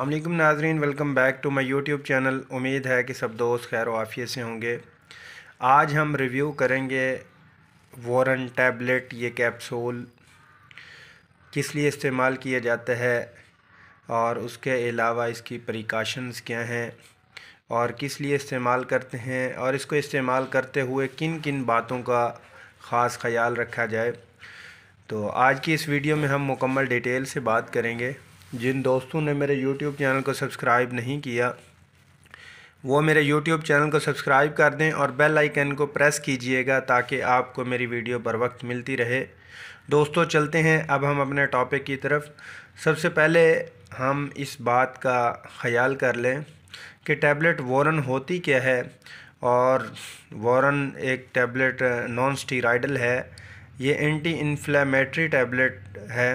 अल्लाम नाजरीन welcome back to my YouTube channel उम्मीद है कि सब दोस्त खैर वाफिए से होंगे आज हम रिव्यू करेंगे वॉरन टैबलेट ये कैप्सूल किस लिए इस्तेमाल किया जाता है और उसके अलावा इसकी प्रिकॉशंस क्या हैं और किस लिए इस्तेमाल करते हैं और इसको इस्तेमाल करते हुए किन किन बातों का ख़ास ख्याल रखा जाए तो आज की इस वीडियो में हम मुकम्मल डिटेल से बात करेंगे जिन दोस्तों ने मेरे यूट्यूब चैनल को सब्सक्राइब नहीं किया वो मेरे यूट्यूब चैनल को सब्सक्राइब कर दें और बेल आइकन को प्रेस कीजिएगा ताकि आपको मेरी वीडियो पर वक्त मिलती रहे दोस्तों चलते हैं अब हम अपने टॉपिक की तरफ सबसे पहले हम इस बात का ख्याल कर लें कि टैबलेट वॉरन होती क्या है और वॉरन एक टैबलेट नॉन स्टीराइडल है ये एंटी इन्फ्लेमेटरी टैबलेट है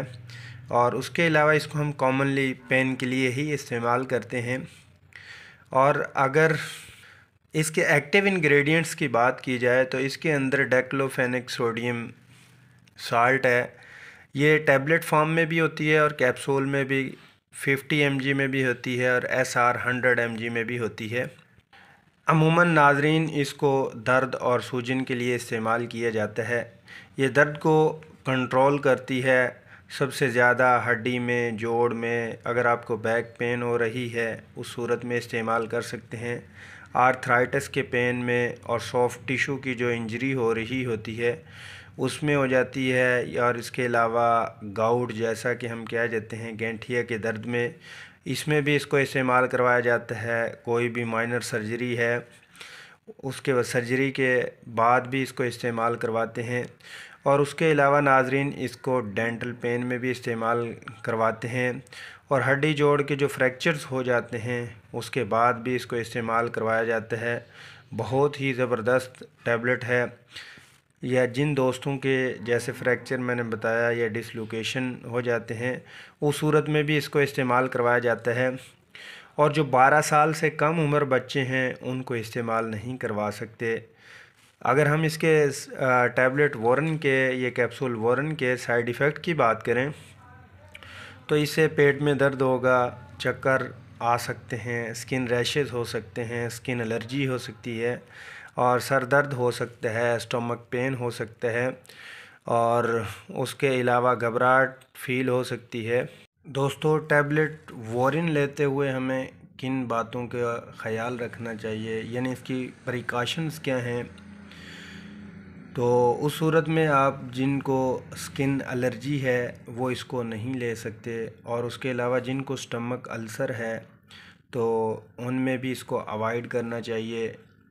और उसके अलावा इसको हम कॉमनली पेन के लिए ही इस्तेमाल करते हैं और अगर इसके एक्टिव इंग्रेडिएंट्स की बात की जाए तो इसके अंदर डेक्लोफेनिक सोडियम साल्ट है ये टैबलेट फॉर्म में भी होती है और कैप्सूल में भी 50 एम में भी होती है और एस आर हंड्रेड एम में भी होती है अमूमन नाजरीन इसको दर्द और सूजन के लिए इस्तेमाल किया जाता है ये दर्द को कंट्रोल करती है सबसे ज़्यादा हड्डी में जोड़ में अगर आपको बैक पेन हो रही है उस सूरत में इस्तेमाल कर सकते हैं आर्थराइटिस के पेन में और सॉफ्ट टिशू की जो इंजरी हो रही होती है उसमें हो जाती है और इसके अलावा गाउट जैसा कि हम कह देते हैं गेंठिया के दर्द में इसमें भी इसको इस्तेमाल करवाया जाता है कोई भी माइनर सर्जरी है उसके सर्जरी के बाद भी इसको इस्तेमाल करवाते हैं और उसके अलावा नाजरीन इसको डेंटल पेन में भी इस्तेमाल करवाते हैं और हड्डी जोड़ के जो फ्रैक्चर्स हो जाते हैं उसके बाद भी इसको इस्तेमाल करवाया जाता है बहुत ही ज़बरदस्त टैबलेट है या जिन दोस्तों के जैसे फ्रैक्चर मैंने बताया या डिसलोकेशन हो जाते हैं उस सूरत में भी इसको इस्तेमाल करवाया जाता है और जो 12 साल से कम उम्र बच्चे हैं उनको इस्तेमाल नहीं करवा सकते अगर हम इसके टैबलेट वॉरन के ये कैप्सूल वॉरन के साइड इफ़ेक्ट की बात करें तो इससे पेट में दर्द होगा चक्कर आ सकते हैं स्किन रैशेज़ हो सकते हैं स्किन एलर्जी हो सकती है और सर दर्द हो सकता है स्टमक पेन हो सकता है और उसके अलावा घबराहट फील हो सकती है दोस्तों टैबलेट वॉरन लेते हुए हमें किन बातों का ख्याल रखना चाहिए यानी इसकी प्रिकॉशंस क्या हैं तो उस सूरत में आप जिनको स्किन एलर्जी है वो इसको नहीं ले सकते और उसके अलावा जिनको स्टमक अल्सर है तो उनमें भी इसको अवॉइड करना चाहिए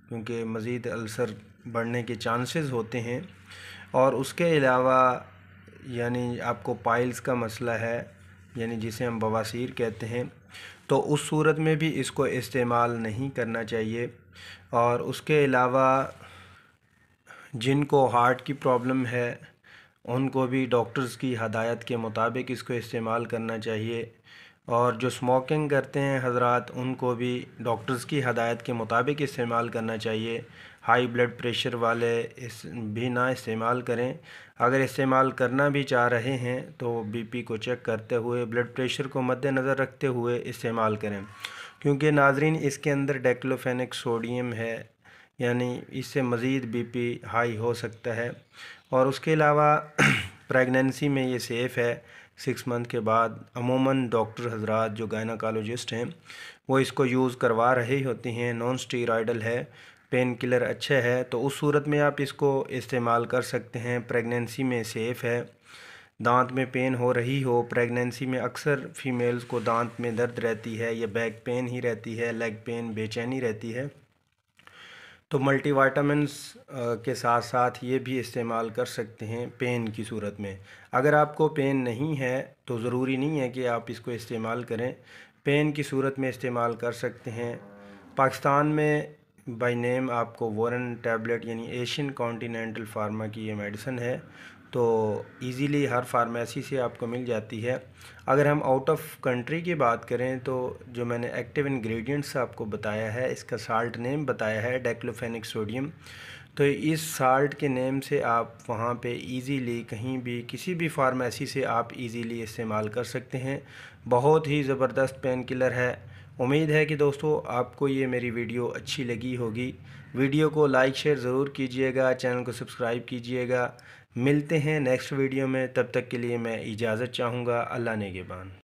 क्योंकि मज़ीद अल्सर बढ़ने के चांसेस होते हैं और उसके अलावा यानी आपको पाइल्स का मसला है यानी जिसे हम बवासीर कहते हैं तो उस सूरत में भी इसको इस्तेमाल नहीं करना चाहिए और उसके अलावा जिनको हार्ट की प्रॉब्लम है उनको भी डॉक्टर्स की हदायत के मुताबिक इसको इस्तेमाल करना चाहिए और जो स्मोकिंग करते हैं हजरात उनको भी डॉक्टर्स की हदायत के मुताबिक इस्तेमाल करना चाहिए हाई ब्लड प्रेशर वाले इस भी ना इस्तेमाल करें अगर इस्तेमाल करना भी चाह रहे हैं तो बीपी को चेक करते हुए ब्लड प्रेशर को मद्देनज़र रखते हुए इस्तेमाल करें क्योंकि नाजरीन इसके अंदर डेक्लोफेनिक सोडियम है यानी इससे मज़ीद बीपी हाई हो सकता है और उसके अलावा प्रेगनेंसी में ये सेफ़ है सिक्स मंथ के बाद अमूमन डॉक्टर हजरात जो गायनाकोलोजिस्ट हैं वो इसको यूज़ करवा रही होती हैं नॉन स्टीराइडल है पेन किलर अच्छा है तो उस सूरत में आप इसको इस्तेमाल कर सकते हैं प्रेगनेंसी में सेफ़ है दांत में पेन हो रही हो प्रेगनेंसी में अक्सर फ़ीमेल्स को दांत में दर्द रहती है या बैक पेन ही रहती है लेग पेन बेचैनी रहती है तो मल्टीवाइटामस के साथ साथ ये भी इस्तेमाल कर सकते हैं पेन की सूरत में अगर आपको पेन नहीं है तो ज़रूरी नहीं है कि आप इसको इस्तेमाल करें पेन की सूरत में इस्तेमाल कर सकते हैं पाकिस्तान में बाय नेम आपको वॉरन टैबलेट यानी एशियन कॉन्टीनेंटल फार्मा की ये मेडिसन है तो इजीली हर फार्मेसी से आपको मिल जाती है अगर हम आउट ऑफ कंट्री की बात करें तो जो मैंने एक्टिव इंग्रेडिएंट्स आपको बताया है इसका साल्ट नेम बताया है डेक्लोफेनिक सोडियम तो इस साल्ट के नेम से आप वहाँ पे इजीली कहीं भी किसी भी फार्मेसी से आप इजीली इस्तेमाल कर सकते हैं बहुत ही ज़बरदस्त पेन किलर है उम्मीद है कि दोस्तों आपको ये मेरी वीडियो अच्छी लगी होगी वीडियो को लाइक शेयर ज़रूर कीजिएगा चैनल को सब्सक्राइब कीजिएगा मिलते हैं नेक्स्ट वीडियो में तब तक के लिए मैं इजाज़त चाहूँगा अल्लाह नेगेबान